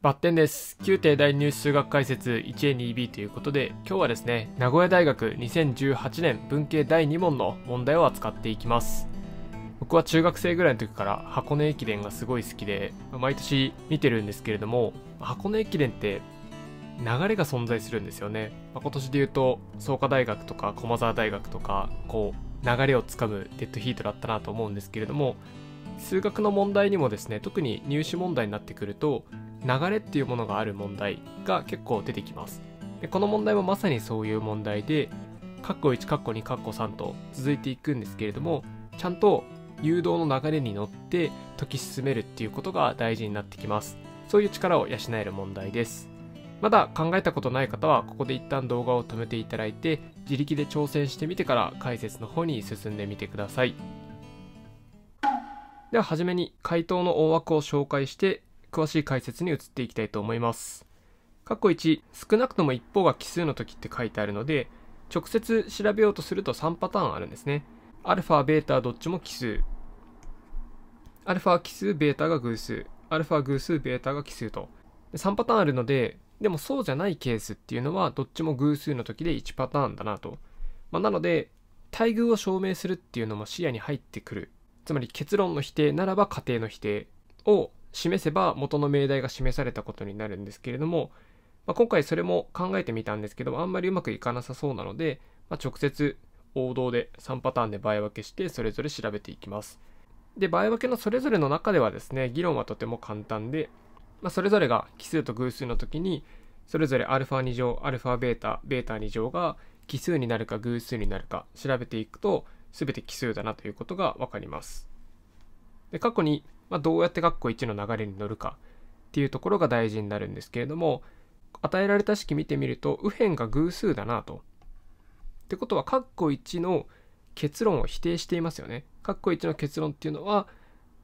バッテンです。旧帝大入試数学解説 1A2B ということで、今日はですね、名古屋大学2018年文系第2問の問題を扱っていきます。僕は中学生ぐらいの時から箱根駅伝がすごい好きで、毎年見てるんですけれども、箱根駅伝って流れが存在するんですよね。まあ、今年で言うと、創価大学とか駒沢大学とか、こう、流れをつかむデッドヒートだったなと思うんですけれども、数学の問題にもですね特に入試問題になってくると流れっていうものがある問題が結構出てきますでこの問題もまさにそういう問題でカッコ1カッコ2カッコ3と続いていくんですけれどもちゃんと誘導の流れに乗って解き進めるっていうことが大事になってきますそういう力を養える問題ですまだ考えたことない方はここで一旦動画を止めていただいて自力で挑戦してみてから解説の方に進んでみてくださいでは初めに回答の大枠を紹介して詳しい解説に移っていきたいと思います。括弧1、少なくとも一方が奇数の時って書いてあるので、直接調べようとすると3パターンあるんですね。アルファ、ベータ、どっちも奇数。アルファ奇数、ベータが偶数。アルファ偶数、ベータが奇数と。3パターンあるので、でもそうじゃないケースっていうのは、どっちも偶数の時で1パターンだなと。まあ、なので、待遇を証明するっていうのも視野に入ってくる。つまり結論の否定ならば仮定の否定を示せば元の命題が示されたことになるんですけれども、まあ、今回それも考えてみたんですけどあんまりうまくいかなさそうなので、まあ、直接王道で3パターンで場合分けしてそれぞれ調べていきます。で場合分けのそれぞれの中ではですね議論はとても簡単で、まあ、それぞれが奇数と偶数の時にそれぞれ α2 乗 αβ ベータ2乗が奇数になるか偶数になるか調べていくと全て奇数だなということが分かります。で過去にまあ、どうやって括弧1の流れに乗るかっていうところが大事になるんですけれども与えられた式見てみると右辺が偶数だなと。ってことは括弧1の結論を否定していますよね。括弧1の結論っていうのは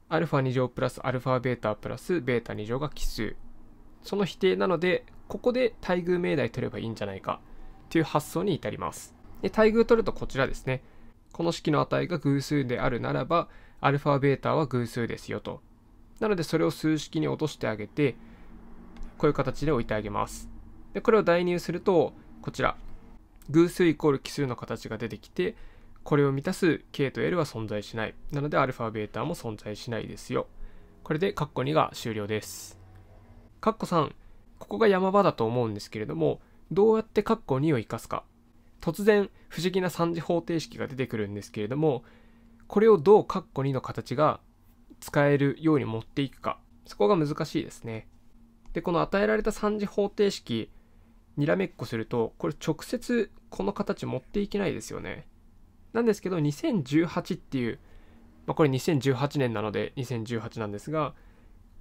アルファ2乗プラスアルファベータプラスベータ2乗が奇数。その否定なのでここで待遇命題取ればいいんじゃないかという発想に至ります。で待遇取るとこちらですね。この式の値が偶数であるならばアルファベータは偶数ですよと。なのでそれを数式に落としてあげて、こういう形で置いてあげます。で、これを代入すると、こちら、偶数イコール奇数の形が出てきて、これを満たす K と L は存在しない。なので、アルファベータも存在しないですよ。これで、カッコ2が終了です。カッコ3、ここが山場だと思うんですけれども、どうやってカッコ2を生かすか。突然、不思議な3次方程式が出てくるんですけれども、これをどうッコ2の形が使えるように持っていくか。そこが難しいですね。で、この与えられた3次方程式、にらめっこすると、これ直接この形持っていけないですよね。なんですけど、2018っていう、まあ、これ2018年なので2018なんですが、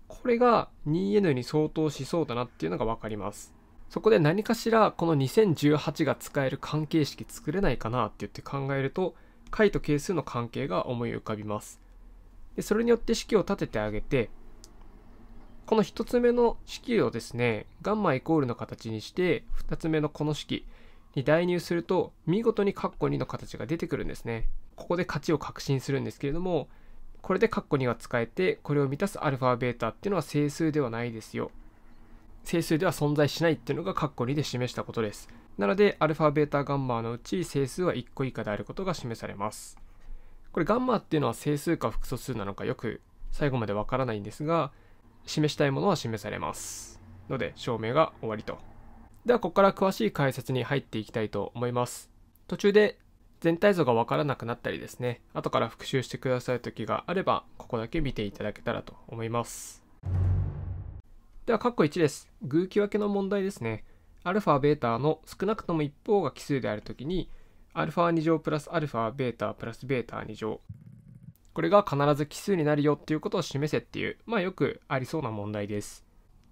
これが 2n に相当しそうだなっていうのが分かります。そこで何かしらこの2018が使える関係式作れないかなって言って考えると、解と係数の関係が思い浮かびます。でそれによって式を立ててあげて、この1つ目の式をですね、ガンマイコールの形にして、2つ目のこの式に代入すると、見事にカッコ2の形が出てくるんですね。ここで価値を確信するんですけれども、これでカッコ2が使えて、これを満たすアルファベータっていうのは整数ではないですよ。整数では存在しないっていうのがカッコ2で示したことです。なので、アルファ、ベータ、ガンマのうち整数は1個以下であることが示されます。これ、ガンマっていうのは整数か複素数なのかよく最後までわからないんですが、示したいものは示されます。ので、証明が終わりと。では、ここから詳しい解説に入っていきたいと思います。途中で全体像がわからなくなったりですね、後から復習してくださる時があれば、ここだけ見ていただけたらと思います。では、括弧1です。偶気分けの問題ですね。アルファベータの少なくとも一方が奇数であるときに、アルファ2乗プラスアルファベータプラスベータ2乗。これが必ず奇数になるよっていうことを示せっていう、まあよくありそうな問題です。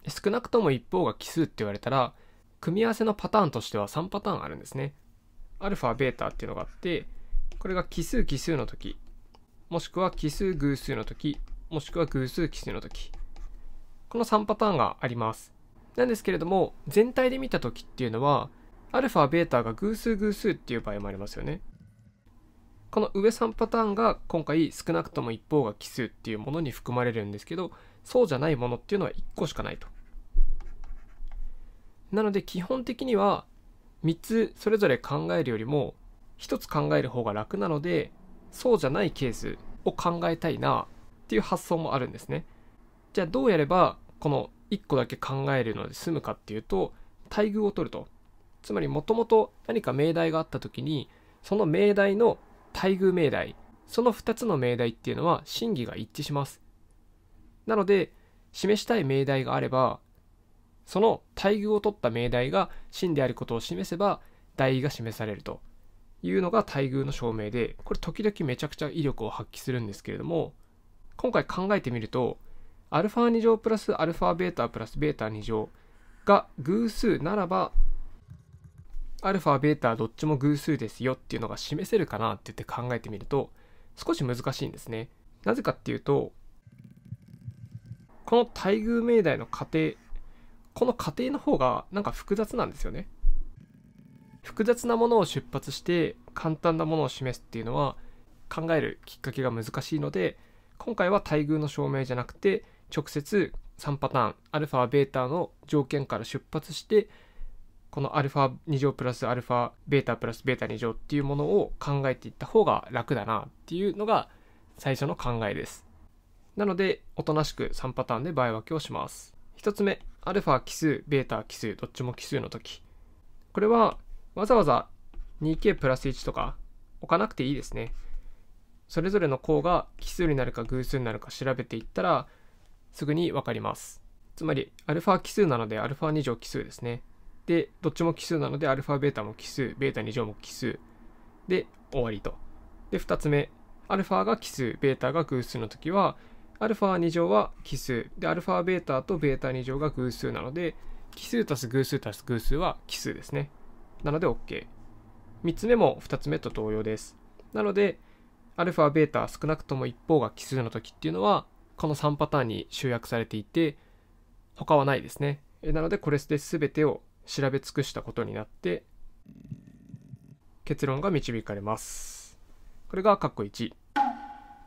少なくとも一方が奇数って言われたら、組み合わせのパターンとしては3パターンあるんですね。アルファベータっていうのがあって、これが奇数奇数の時、もしくは奇数偶数の時、もしくは偶数奇数の時。この3パターンがあります。なんですけれども、全体で見た時っていうのは、アルファ、ベータが偶数偶数っていう場合もありますよね。この上3パターンが今回少なくとも一方が奇数っていうものに含まれるんですけど、そうじゃないものっていうのは1個しかないと。なので基本的には3つそれぞれ考えるよりも1つ考える方が楽なので、そうじゃないケースを考えたいなっていう発想もあるんですね。じゃあどうやればこの1個だけ考えるので済むかっていうと待遇を取るとつまりもともと何か命題があった時にその命題の待遇命題その2つの命題っていうのは審議が一致しますなので示したい命題があればその待遇を取った命題が真であることを示せば代位が示されるというのが待遇の証明でこれ時々めちゃくちゃ威力を発揮するんですけれども今回考えてみるとァ2乗プラスタプラスベータ2乗が偶数ならばアルファベータどっちも偶数ですよっていうのが示せるかなって言って考えてみると少し難しいんですね。なぜかっていうとこの対偶命題の過程、この過程の方がなんか複雑なんですよね。複雑なものを出発して簡単なものを示すっていうのは考えるきっかけが難しいので今回は待遇の証明じゃなくて直接3パターンアルファベータの条件から出発してこのアルファ2乗プラスアルファベータプラスベータ2乗っていうものを考えていった方が楽だなっていうのが最初の考えですなのでおとなしく3パターンで場合分けをします1つ目アルファ奇数ベータ奇数どっちも奇数の時これはわざわざ 2k プラス1とか置かなくていいですねそれぞれの項が奇数になるか偶数になるか調べていったらすぐにわかります。つまり、α 奇数なので α2 乗奇数ですね。で、どっちも奇数なので αβ も奇数、β2 乗も奇数。で、終わりと。で、2つ目。α が奇数、β が偶数の時は、α2 乗は奇数。で、αβ と β2 乗が偶数なので、奇数足す偶数足す偶数は奇数ですね。なので OK。3つ目も2つ目と同様です。なので、α、β 少なくとも一方が奇数の時っていうのは、この3パターンに集約されていて他はないですねなのでこれで全てを調べ尽くしたことになって結論が導かれますこれが括弧1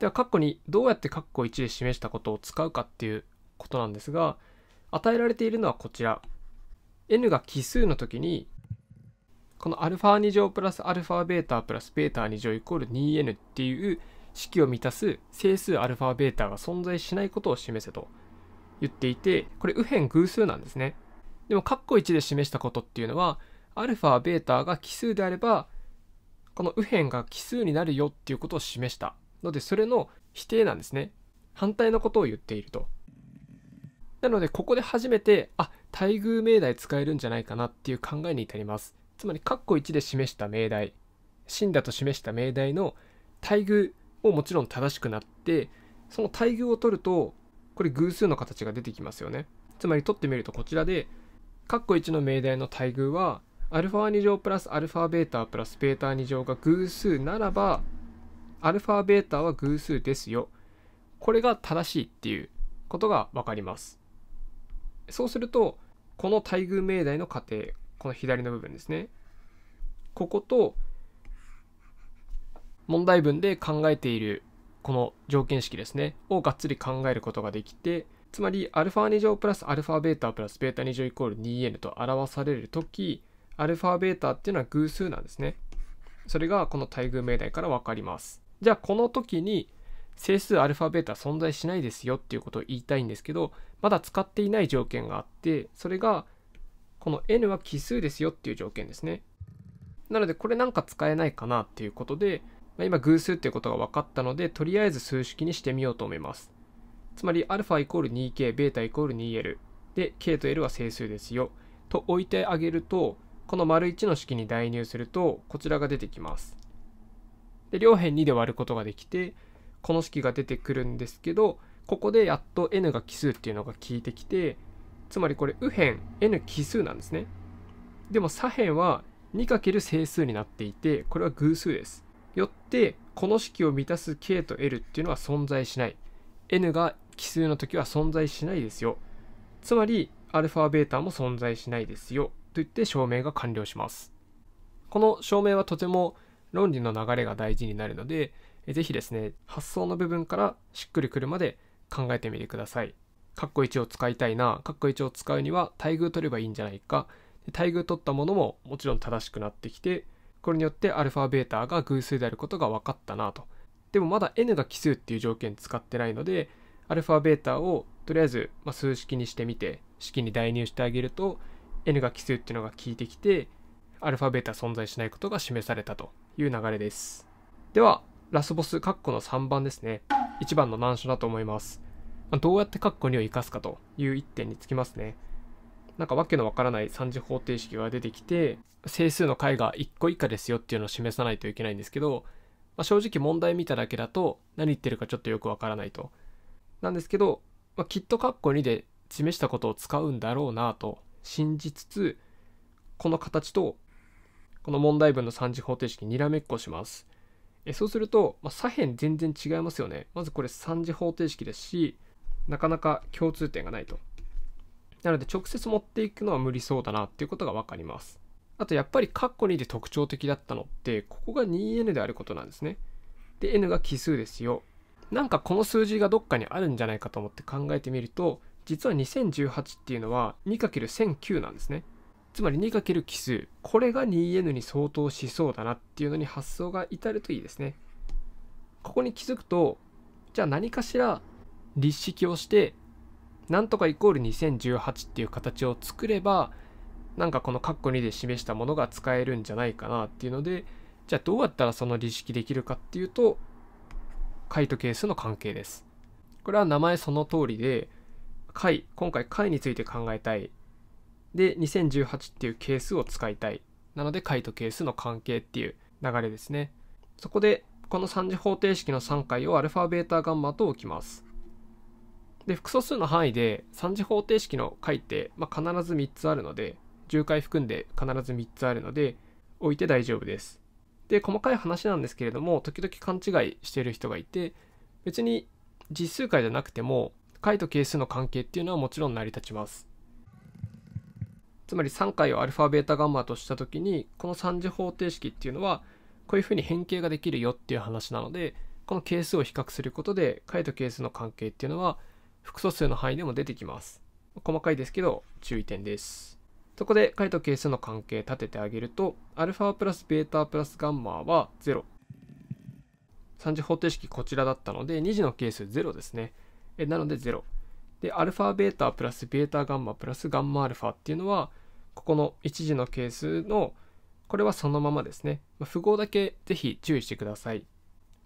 では括弧2どうやって括弧1で示したことを使うかっていうことなんですが与えられているのはこちら n が奇数の時にこの α2 乗プラス α ベータプラスベータ2乗イコール 2n っていう式を満たす整数アルファベータが存在しないことを示せと言っていて、これ右辺偶数なんですね。でも、カッコ1で示したことっていうのは、アルファベータが奇数であれば、この右辺が奇数になるよっていうことを示した。ので、それの否定なんですね。反対のことを言っていると。なので、ここで初めて、あ、待遇命題使えるんじゃないかなっていう考えに至ります。つまり、カッコ1で示した命題、真だと示した命題の待遇ももちろん正しくなってその対偶を取るとこれ偶数の形が出てきますよねつまり取ってみるとこちらで括弧1の命題の対偶は α2 乗プラス αβ プラス β2 乗が偶数ならば αβ は偶数ですよこれが正しいっていうことが分かりますそうするとこの対偶命題の過程この左の部分ですねここと問題文で考えているこの条件式ですねをがっつり考えることができてつまり α2 乗プラス αβ プラス β2 乗イコール 2n と表される時 αβ っていうのは偶数なんですねそれがこの対偶命題から分かりますじゃあこの時に整数 α ベータ存在しないですよっていうことを言いたいんですけどまだ使っていない条件があってそれがこの n は奇数ですよっていう条件ですねなのでこれなんか使えないかなっていうことでまあ、今偶数っていうことが分かったので、とりあえず数式にしてみようと思います。つまり α イコール 2k、β イコール 2l。で、k と l は整数ですよ。と置いてあげると、この丸1の式に代入すると、こちらが出てきます。で、両辺2で割ることができて、この式が出てくるんですけど、ここでやっと n が奇数っていうのが効いてきて、つまりこれ右辺 n 奇数なんですね。でも左辺は 2× 整数になっていて、これは偶数です。よってこの式を満たす k と l っていうのは存在しない n が奇数の時は存在しないですよつまり α も存在しないですよと言って証明が完了しますこの証明はとても論理の流れが大事になるので是非ですね発想の部分からしっくりくるまで考えてみてくださいカッコ1を使いたいなカッコ1を使うには待遇取ればいいんじゃないか待遇取ったものももちろん正しくなってきてこれによってアルファベータが偶数であることが分かったなと。でもまだ n が奇数っていう条件使ってないので、アルファベータをとりあえず数式にしてみて、式に代入してあげると、n が奇数っていうのが効いてきて、アルファベータ存在しないことが示されたという流れです。では、ラスボス、カッコの3番ですね。1番の難所だと思います。どうやってカッコ2を生かすかという1点につきますね。なんかわけのわからない3次方程式が出てきて整数の解が1個以下ですよっていうのを示さないといけないんですけど、まあ、正直問題見ただけだと何言ってるかちょっとよくわからないと。なんですけど、まあ、きっと括弧2で示したことを使うんだろうなと信じつつこの形とこの問題文の3次方程式にらめっこします。えそうすると、まあ、左辺全然違いますよね。まずこれ3次方程式ですしなかなか共通点がないと。なので直接持っていくのは無理そうだなっていうことが分かります。あとやっぱりカッコ2で特徴的だったのってここが 2n であることなんですね。で n が奇数ですよ。なんかこの数字がどっかにあるんじゃないかと思って考えてみると実は2018っていうのは 2×1009 なんですね。つまり 2× 奇数これが 2n に相当しそうだなっていうのに発想が至るといいですね。ここに気づくとじゃあ何かしら立式をしてなんとかイコール2018っていう形を作れば、なんかこのカッコ2で示したものが使えるんじゃないかなっていうので、じゃあどうやったらその利式できるかっていうと、解と係数の関係です。これは名前その通りで、解、今回解について考えたい。で、2018っていう係数を使いたい。なので解と係数の関係っていう流れですね。そこで、この3次方程式の3回を α、β、ガンマと置きます。で、複素数の範囲で3次方程式の解って、まあ、必ず3つあるので、10回含んで必ず3つあるので、置いて大丈夫です。で、細かい話なんですけれども、時々勘違いしている人がいて、別に実数解じゃなくても、解と係数の関係っていうのはもちろん成り立ちます。つまり3回を α ベータガンマとした時に、この3次方程式っていうのは、こういうふうに変形ができるよっていう話なので、この係数を比較することで、解と係数の関係っていうのは、複素数の範囲でも出てきます。細かいですけど注意点です。そこで解と係数の関係立ててあげると、α プラス β プラスガンマは0。3次方程式こちらだったので、2次の係数0ですね。えなので0。で、α プラス β ガンマプラスガンマ α っていうのは、ここの1次の係数の、これはそのままですね。まあ、符号だけぜひ注意してください。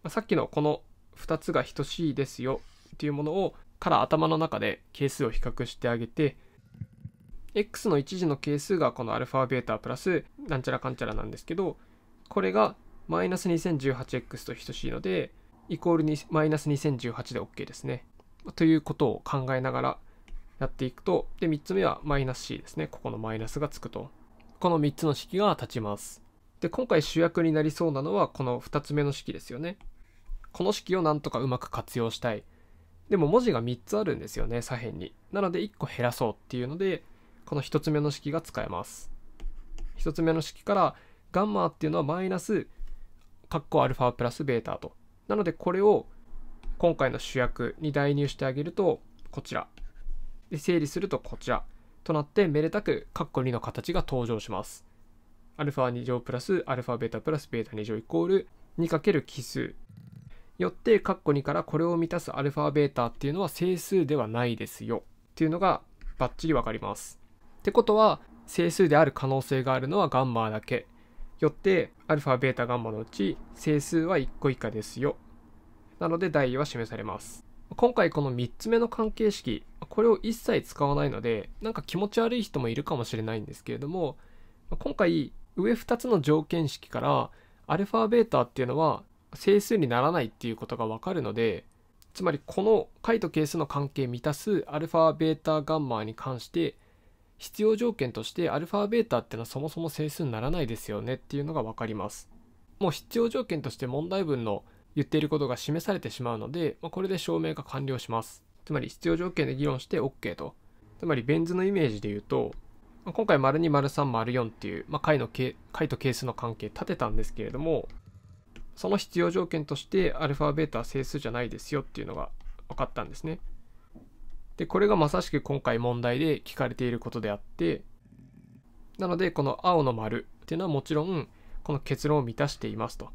まあ、さっきのこの2つが等しいですよっていうものをから頭の中で係数を比較してあげて x の一次の係数がこの α プラスなんちゃらかんちゃらなんですけどこれがマイナス 2018x と等しいのでイコールにマイナス2018で OK ですねということを考えながらやっていくとで3つ目はマイナス c ですねここのマイナスがつくとこの3つの式が立ちますで今回主役になりそうなのはこの2つ目の式ですよねこの式をなんとかうまく活用したいでも文字が3つあるんですよね、左辺に。なので1個減らそうっていうので、この1つ目の式が使えます。1つ目の式から、ガンマっていうのはマイナス、カッコアルファプラスベータと。なのでこれを今回の主役に代入してあげると、こちら。で、整理するとこちら。となって、めでたくカッコ2の形が登場します。アルファ2乗プラスアルファベータプラスベータ2乗イコール 2× 奇数よって、カッコ2からこれを満たすアルファベータっていうのは整数ではないですよ。っていうのがバッチリわかります。ってことは、整数である可能性があるのはガンマだけ。よって、アルファ、ベータ、ガンマのうち整数は1個以下ですよ。なので、代位は示されます。今回この3つ目の関係式、これを一切使わないので、なんか気持ち悪い人もいるかもしれないんですけれども、今回、上2つの条件式から、アルファ、ベータっていうのは整数にならないっていうことがわかるので、つまりこの解と係数の関係満たす α、β、ガンマに関して、必要条件として α、β ってのはそもそも整数にならないですよねっていうのがわかります。もう必要条件として問題文の言っていることが示されてしまうので、まあ、これで証明が完了します。つまり必要条件で議論して OK と。つまりベン図のイメージで言うと、まあ、今回 ② ③ ③ 4っていう、まあ、解の解と係数の関係立てたんですけれども、その必要条件としてアルファベータは整数じゃないですよっていうのが分かったんですね。で、これがまさしく今回問題で聞かれていることであって、なのでこの青の丸っていうのはもちろんこの結論を満たしていますと。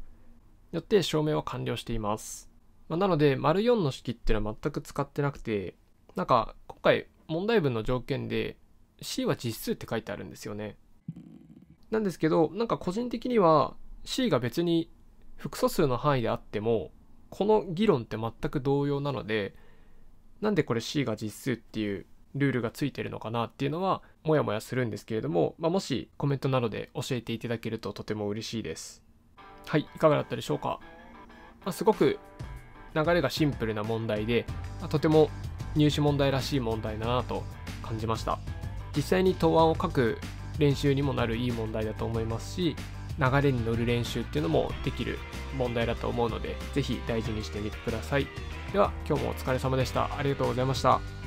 よって証明は完了しています。まあ、なので、丸4の式っていうのは全く使ってなくて、なんか今回問題文の条件で C は実数って書いてあるんですよね。なんですけど、なんか個人的には C が別に複素数の範囲であってもこの議論って全く同様なのでなんでこれ C が実数っていうルールがついてるのかなっていうのはモヤモヤするんですけれども、まあ、もしコメントなどで教えていただけるととても嬉しいですはいいかがだったでしょうか、まあ、すごく流れがシンプルな問題で、まあ、とても入試問題らしい問題だなと感じました実際に答案を書く練習にもなるいい問題だと思いますし流れに乗る練習っていうのもできる問題だと思うので、ぜひ大事にしてみてください。では、今日もお疲れ様でした。ありがとうございました。